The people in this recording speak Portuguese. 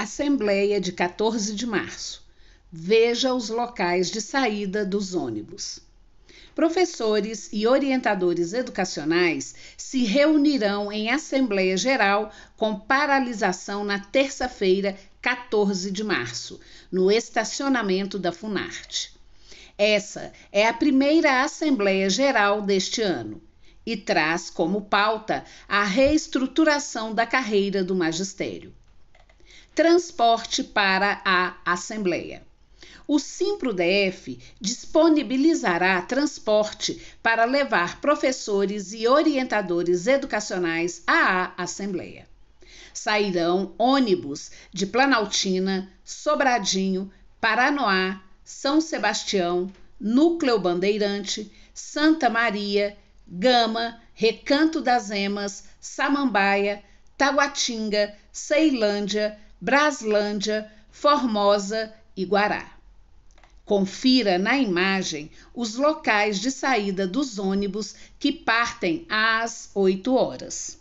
Assembleia de 14 de março. Veja os locais de saída dos ônibus. Professores e orientadores educacionais se reunirão em Assembleia Geral com paralisação na terça-feira, 14 de março, no estacionamento da Funarte. Essa é a primeira Assembleia Geral deste ano e traz como pauta a reestruturação da carreira do magistério transporte para a Assembleia. O SIMPRO-DF disponibilizará transporte para levar professores e orientadores educacionais à Assembleia. Sairão ônibus de Planaltina, Sobradinho, Paranoá, São Sebastião, Núcleo Bandeirante, Santa Maria, Gama, Recanto das Emas, Samambaia, Taguatinga, Ceilândia, Braslândia, Formosa e Guará. Confira na imagem os locais de saída dos ônibus que partem às 8 horas.